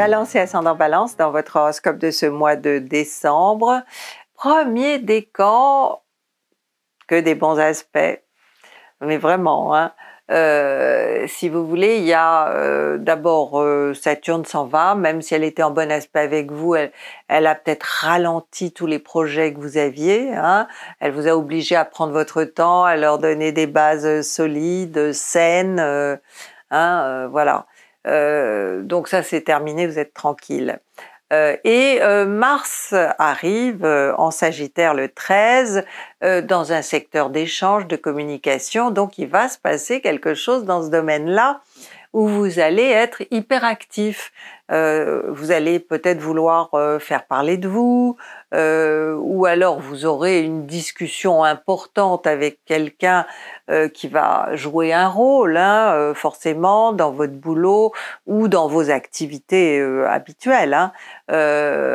Balance et ascendant Balance dans votre horoscope de ce mois de décembre. Premier décan, que des bons aspects, mais vraiment. Hein. Euh, si vous voulez, il y a euh, d'abord euh, Saturne s'en va, même si elle était en bon aspect avec vous, elle, a peut-être ralenti tous les projets que vous aviez. Hein. Elle vous a obligé à prendre votre temps, à leur donner des bases solides, saines. Hein, voilà. Euh, donc ça c'est terminé, vous êtes tranquille. Euh, et euh, Mars arrive en Sagittaire le 13 dans un secteur d'échange, de communication, donc il va se passer quelque chose dans ce domaine-là où vous allez être hyperactif. Euh, vous allez peut-être vouloir euh, faire parler de vous, euh, ou alors vous aurez une discussion importante avec quelqu'un qui va jouer un rôle, hein, forcément, dans votre boulot ou dans vos activités habituelles. Hein.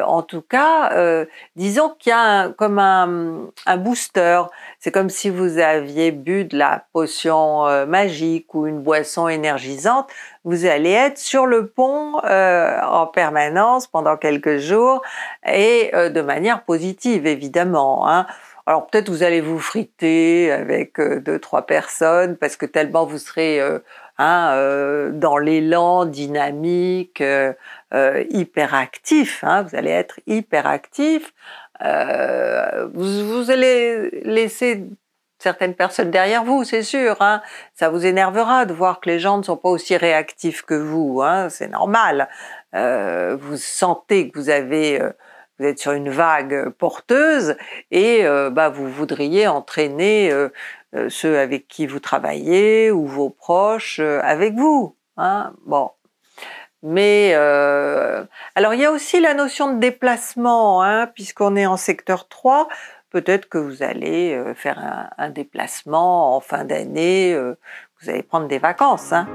en tout cas, disons qu'il y a comme un booster. C'est comme si vous aviez bu de la potion magique ou une boisson énergisante vous allez être sur le pont euh, en permanence pendant quelques jours et euh, de manière positive évidemment. Hein. Alors peut-être vous allez vous friter avec euh, deux trois personnes parce que tellement vous serez hein, dans l'élan dynamique, hyperactif. Hein, vous allez être hyperactif. vous, vous allez laisser certaines personnes derrière vous, c'est sûr. Hein. Ça vous énervera de voir que les gens ne sont pas aussi réactifs que vous. Hein. C'est normal. Euh, vous sentez que vous avez, euh, vous êtes sur une vague porteuse et euh, bah, vous voudriez entraîner ceux avec qui vous travaillez ou vos proches avec vous. Hein. Bon. Mais alors il y a aussi la notion de déplacement, puisqu'on est en secteur 3 peut-être que vous allez euh, faire un, déplacement en fin d'année, euh, vous allez prendre des vacances. Hein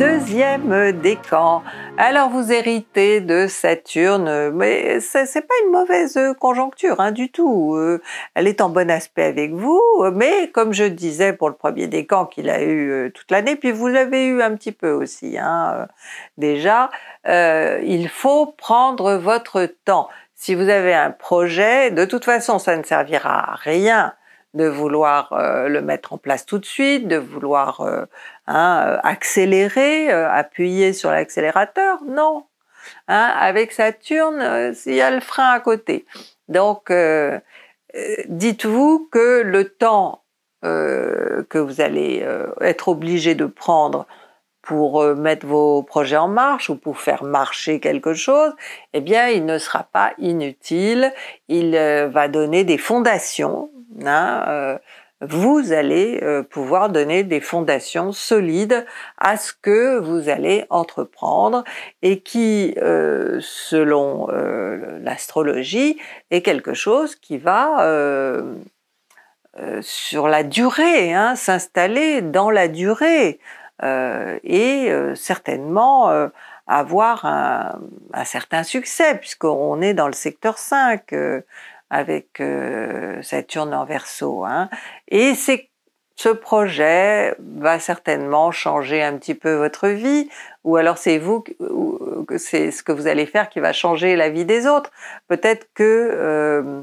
deuxième décan. Alors vous héritez de Saturne, mais ce n'est pas une mauvaise conjoncture hein, du tout. Euh, elle est en bon aspect avec vous, mais comme je disais pour le premier décan qu'il a eu euh, toute l'année, puis vous l'avez eu un petit peu aussi hein, euh, déjà, il faut prendre votre temps. Si vous avez un projet, de toute façon ça ne servira à rien de vouloir euh, le mettre en place tout de suite, de vouloir euh, hein, euh, accélérer, appuyer sur l'accélérateur. Non. Hein, avec Saturne, il y a le frein à côté. Donc, dites-vous que le temps que vous allez être obligé de prendre pour mettre vos projets en marche ou pour faire marcher quelque chose, eh bien, il ne sera pas inutile. Il va donner des fondations euh, vous allez euh, pouvoir donner des fondations solides à ce que vous allez entreprendre et qui, euh, selon l'astrologie, est quelque chose qui va sur la durée, hein, s'installer dans la durée et certainement avoir un certain succès puisqu'on est dans le secteur 5 avec euh, Saturne en verso. Hein. Et ce projet va certainement changer un petit peu votre vie, ou alors c'est vous, c'est ce que vous allez faire qui va changer la vie des autres. Peut-être que euh,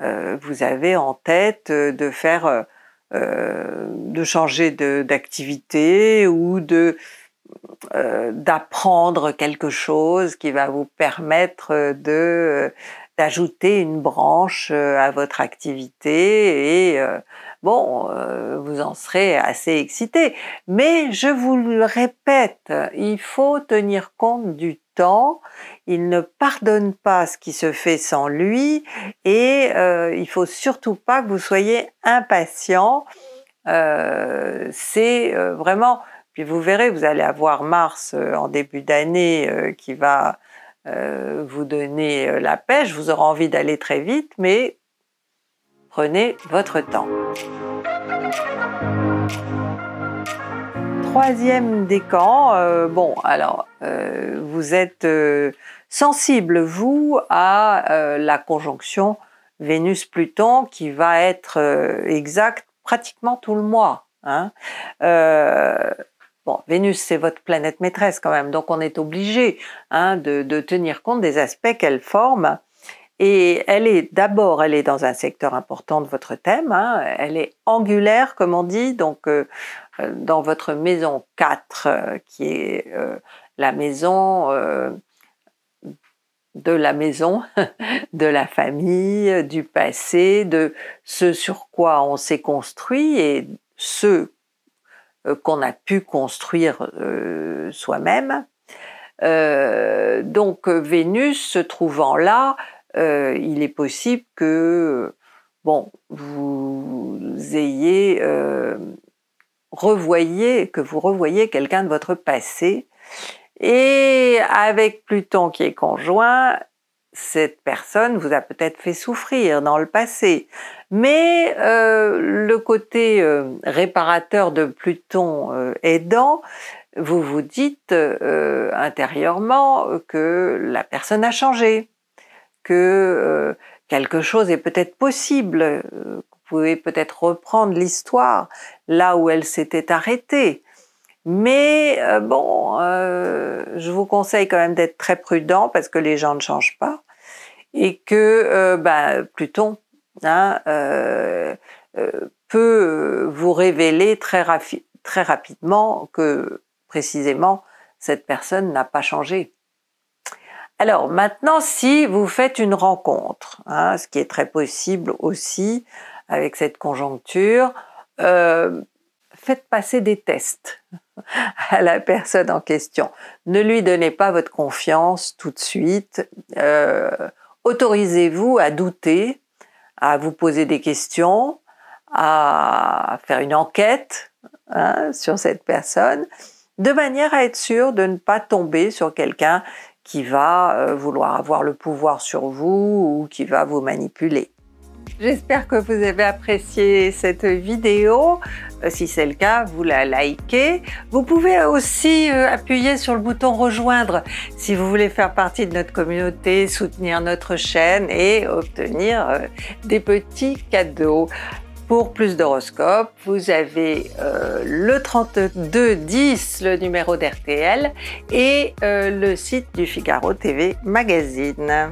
euh vous avez en tête de faire, euh, de changer d'activité ou de d'apprendre quelque chose qui va vous permettre de ajouter une branche euh, à votre activité et euh, bon, euh, vous en serez assez excité. Mais je vous le répète, il faut tenir compte du temps, il ne pardonne pas ce qui se fait sans lui et il il faut surtout pas que vous soyez impatient. C'est vraiment, puis vous verrez, vous allez avoir Mars en début d'année qui va euh, vous donner euh, la pêche, vous aurez envie d'aller très vite, mais prenez votre temps. Troisième décan, euh, bon, alors, vous êtes sensible, vous, à la conjonction Vénus-Pluton qui va être exacte pratiquement tout le mois. Hein. Vénus, c'est votre planète maîtresse quand même, donc on est obligé hein, de, tenir compte des aspects qu'elle forme. Et elle est d'abord, elle est dans un secteur important de votre thème, hein. elle est angulaire, comme on dit, donc euh, euh, dans votre maison 4, euh, qui est la maison de la maison, de la famille, du passé, de ce sur quoi on s'est construit et ce euh, qu'on a pu construire euh, soi-même. Euh, donc Vénus se trouvant là, il est possible que bon vous ayez revoyé, que vous revoyez quelqu'un de votre passé. Et avec Pluton qui est conjoint, cette personne vous a peut-être fait souffrir dans le passé. Mais euh, le côté euh, réparateur de Pluton euh, aidant, vous vous dites intérieurement que la personne a changé, que quelque chose est peut-être possible. Vous pouvez peut-être reprendre l'histoire là où elle s'était arrêtée. Mais euh, bon, euh, je vous conseille quand même d'être très prudent parce que les gens ne changent pas et que euh, bah, Pluton hein, peut vous révéler très, rapidement que précisément cette personne n'a pas changé. Alors maintenant, si vous faites une rencontre, hein, ce qui est très possible aussi avec cette conjoncture, faites passer des tests à la personne en question. Ne lui donnez pas votre confiance tout de suite. Euh, autorisez-vous à douter, à vous poser des questions, à faire une enquête hein, sur cette personne, de manière à être sûr de ne pas tomber sur quelqu'un qui va euh, vouloir avoir le pouvoir sur vous ou qui va vous manipuler. J'espère que vous avez apprécié cette vidéo. Euh, si c'est le cas, vous la likez. Vous pouvez aussi euh, appuyer sur le bouton rejoindre si vous voulez faire partie de notre communauté, soutenir notre chaîne et obtenir euh, des petits cadeaux. Pour plus d'horoscopes, vous avez le 3210, le numéro d'RTL, et le site du Figaro TV Magazine.